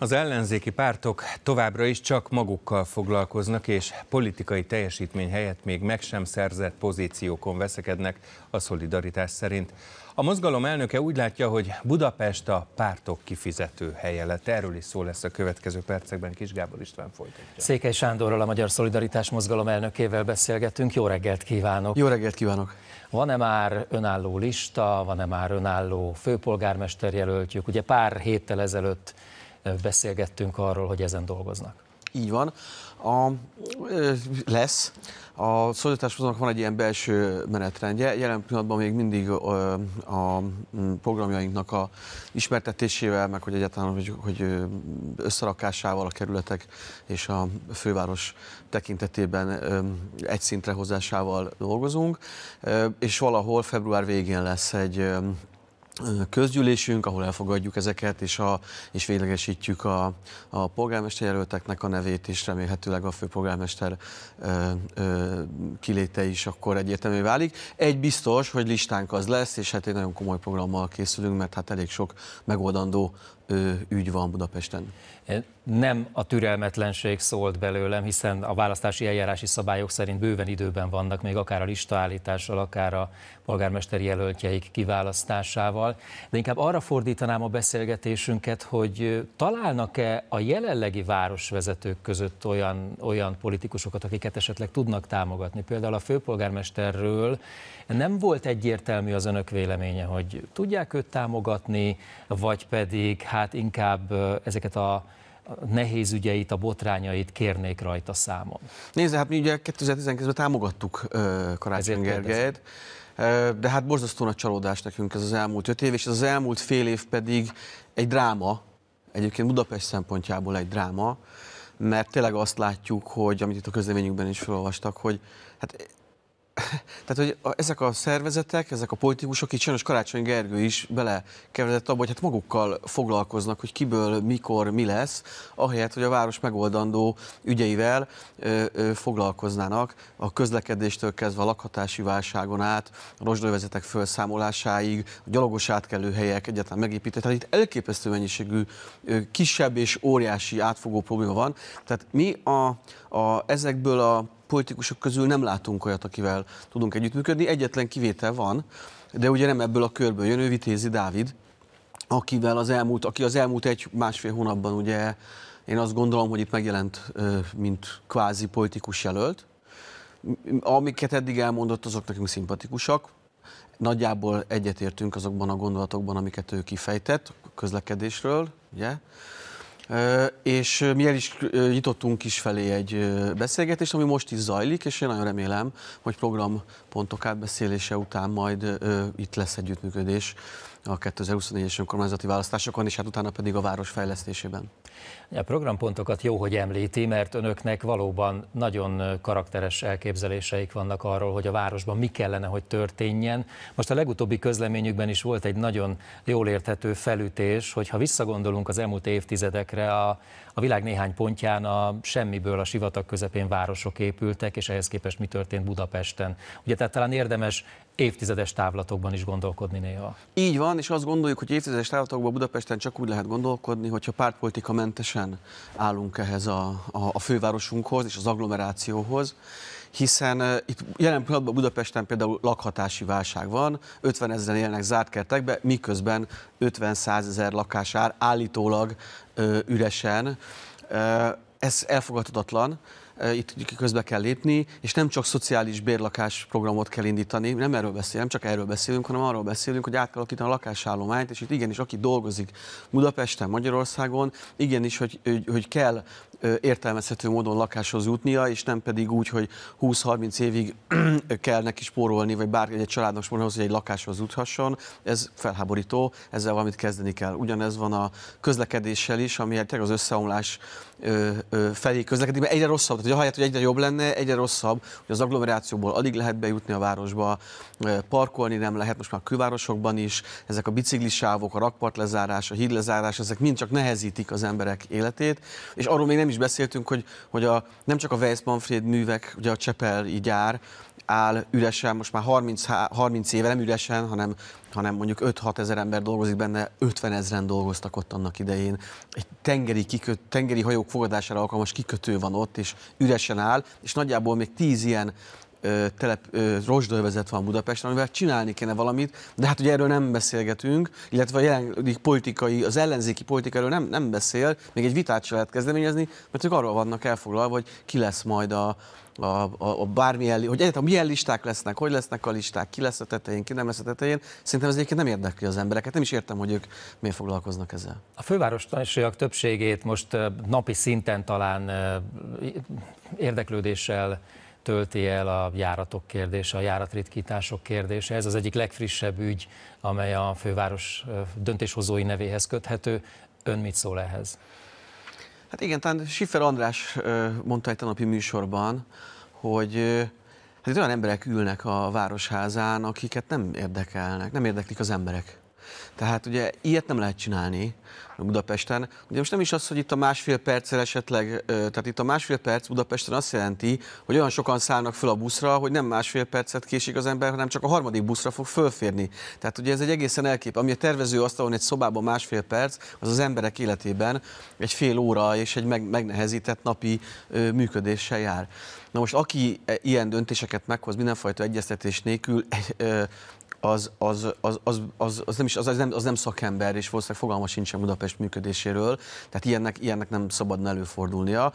Az ellenzéki pártok továbbra is csak magukkal foglalkoznak, és politikai teljesítmény helyett még meg sem szerzett pozíciókon veszekednek a szolidaritás szerint. A mozgalom elnöke úgy látja, hogy Budapest a pártok kifizető helye lett. Erről is szó lesz a következő percekben. Kis Gábor István folytatja. Székely Sándorral, a Magyar Szolidaritás mozgalom elnökével beszélgetünk. Jó reggelt kívánok! Jó reggelt kívánok! Van-e már önálló lista, van-e már önálló főpolgármester jelöltjük? Ugye pár héttel ezelőtt beszélgettünk arról, hogy ezen dolgoznak. Így van. A, lesz. A szolidaritáshozónak van egy ilyen belső menetrendje. Jelen pillanatban még mindig a programjainknak a ismertetésével, meg hogy egyáltalán hogy, hogy összerakásával a kerületek és a főváros tekintetében egy szintre hozásával dolgozunk, és valahol február végén lesz egy közgyűlésünk, ahol elfogadjuk ezeket, és, a, és véglegesítjük a, a polgármester jelölteknek a nevét, és remélhetőleg a főpolgármester ö, ö, kiléte is akkor egyértelmű válik. Egy biztos, hogy listánk az lesz, és hát egy nagyon komoly programmal készülünk, mert hát elég sok megoldandó ö, ügy van Budapesten. Nem a türelmetlenség szólt belőlem, hiszen a választási eljárási szabályok szerint bőven időben vannak, még akár a listaállítással, akár a polgármester jelöltjeik kiválasztásával témával, de inkább arra fordítanám a beszélgetésünket, hogy találnak-e a jelenlegi városvezetők között olyan, olyan politikusokat, akiket esetleg tudnak támogatni. Például a főpolgármesterről nem volt egyértelmű az önök véleménye, hogy tudják őt támogatni, vagy pedig hát inkább ezeket a nehéz ügyeit, a botrányait kérnék rajta számon. Nézd, hát mi ugye 2019-ben támogattuk Karácsony Gergelyt, de hát borzasztó nagy csalódás nekünk ez az elmúlt öt év, és ez az elmúlt fél év pedig egy dráma, egyébként Budapest szempontjából egy dráma, mert tényleg azt látjuk, hogy amit itt a közleményünkben is felolvastak, hogy hát tehát, hogy a, ezek a szervezetek, ezek a politikusok, itt sajnos Karácsony Gergő is belekeveredett abba, hogy hát magukkal foglalkoznak, hogy kiből, mikor, mi lesz, ahelyett, hogy a város megoldandó ügyeivel ö, ö, foglalkoznának, a közlekedéstől kezdve a lakhatási válságon át, a rozsdővezetek felszámolásáig, a gyalogos helyek egyáltalán megépített. Tehát itt elképesztő mennyiségű ö, kisebb és óriási átfogó probléma van. Tehát mi a, a ezekből a politikusok közül nem látunk olyat, akivel tudunk együttműködni. Egyetlen kivétel van, de ugye nem ebből a körből jön, ő Vitézi Dávid, akivel az elmúlt, aki az elmúlt egy-másfél hónapban ugye én azt gondolom, hogy itt megjelent, mint kvázi politikus jelölt. Amiket eddig elmondott, azok nekünk szimpatikusak. Nagyjából egyetértünk azokban a gondolatokban, amiket ő kifejtett közlekedésről, ugye? És mi el is nyitottunk is felé egy beszélgetést, ami most is zajlik, és én nagyon remélem, hogy programpontok átbeszélése után majd itt lesz együttműködés a 2024-es önkormányzati választásokon, és hát utána pedig a város fejlesztésében. A programpontokat jó, hogy említi, mert önöknek valóban nagyon karakteres elképzeléseik vannak arról, hogy a városban mi kellene, hogy történjen. Most a legutóbbi közleményükben is volt egy nagyon jól érthető felütés, hogy ha visszagondolunk az elmúlt évtizedekre, a, a világ néhány pontján a semmiből a sivatag közepén városok épültek, és ehhez képest mi történt Budapesten. Ugye tehát talán érdemes évtizedes távlatokban is gondolkodni néha. Így van, és azt gondoljuk, hogy évtizedes távlatokban Budapesten csak úgy lehet gondolkodni, hogyha pártpolitika mentesen állunk ehhez a, a, a fővárosunkhoz és az agglomerációhoz hiszen uh, itt jelen pillanatban Budapesten például lakhatási válság van, 50 ezeren élnek zárt kertekbe, miközben 50-100 ezer lakás áll állítólag uh, üresen. Uh, ez elfogadhatatlan itt közbe kell lépni, és nem csak szociális bérlakás programot kell indítani, nem erről beszélünk, nem csak erről beszélünk, hanem arról beszélünk, hogy át kell alakítani a lakásállományt, és itt igenis, aki dolgozik Budapesten, Magyarországon, igenis, hogy, hogy, hogy kell értelmezhető módon lakáshoz jutnia, és nem pedig úgy, hogy 20-30 évig kell neki spórolni, vagy bárki egy családnak spórolni, hogy egy lakáshoz juthasson. Ez felháborító, ezzel valamit kezdeni kell. Ugyanez van a közlekedéssel is, ami az összeomlás felé közlekedik, mert egyre rosszabb, hogy ahelyett, hogy egyre jobb lenne, egyre rosszabb, hogy az agglomerációból alig lehet bejutni a városba, parkolni nem lehet most már külvárosokban is, ezek a biciklisávok, a rakpart lezárás, a híd lezárás, ezek mind csak nehezítik az emberek életét, és arról még nem is beszéltünk, hogy, hogy a, nem csak a Weiss Manfred művek, ugye a Csepeli gyár, áll üresen, most már 30, 30 éve nem üresen, hanem, hanem mondjuk 5-6 ezer ember dolgozik benne, 50 ezeren dolgoztak ott annak idején. Egy tengeri, kikö, tengeri hajók fogadására alkalmas kikötő van ott, és üresen áll, és nagyjából még tíz ilyen telep, rozsdővezet van Budapesten, amivel csinálni kéne valamit, de hát ugye erről nem beszélgetünk, illetve a jelenlegi politikai, az ellenzéki politikáról nem, nem beszél, még egy vitát se lehet kezdeményezni, mert ők arról vannak elfoglalva, hogy ki lesz majd a, a, a, a bármilyen, hogy egyáltalán milyen listák lesznek, hogy lesznek a listák, ki lesz a tetején, ki nem lesz a tetején. Szerintem ez egyébként nem érdekli az embereket, nem is értem, hogy ők miért foglalkoznak ezzel. A főváros tanácsolyak többségét most napi szinten talán érdeklődéssel tölti el a járatok kérdése, a járatritkítások kérdése. Ez az egyik legfrissebb ügy, amely a főváros döntéshozói nevéhez köthető. Ön mit szól ehhez? Hát igen, talán Siffer András mondta egy tanapi műsorban, hogy hát itt olyan emberek ülnek a városházán, akiket nem érdekelnek, nem érdeklik az emberek. Tehát ugye ilyet nem lehet csinálni Budapesten. Ugye most nem is az, hogy itt a másfél perccel esetleg, tehát itt a másfél perc Budapesten azt jelenti, hogy olyan sokan szállnak föl a buszra, hogy nem másfél percet késik az ember, hanem csak a harmadik buszra fog fölférni. Tehát ugye ez egy egészen elkép. Ami a tervező asztalon egy szobában másfél perc, az az emberek életében egy fél óra és egy meg, megnehezített napi ö, működéssel jár. Na most aki e, ilyen döntéseket meghoz mindenfajta egyeztetés nélkül, egy, ö, az, az, az, az, az, az, nem is, az, az, nem, az nem szakember, és valószínűleg fogalma sincsen Budapest működéséről, tehát ilyennek, ilyennek nem szabadna előfordulnia.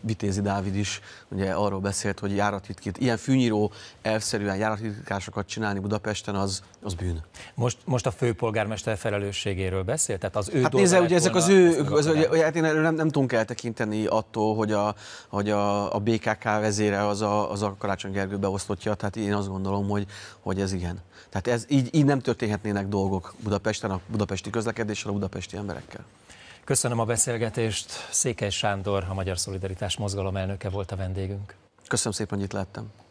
Vitézi Dávid is ugye arról beszélt, hogy járatitkét, ilyen fűnyíró elszerűen járatitkásokat csinálni Budapesten, az, az bűn. Most, most a főpolgármester felelősségéről beszélt, Tehát az ő hát nézze, ugye ezek az ő, az, hogy hát én erről nem, nem tudunk eltekinteni attól, hogy a, hogy a, a BKK vezére az a, az a Karácsony Gergő beosztottja, tehát én azt gondolom, hogy, hogy ez igen. Tehát tehát ez, így, így nem történhetnének dolgok Budapesten, a budapesti közlekedéssel, a budapesti emberekkel. Köszönöm a beszélgetést. Székely Sándor, a Magyar Szolidaritás Mozgalom elnöke volt a vendégünk. Köszönöm szépen, hogy itt láttam.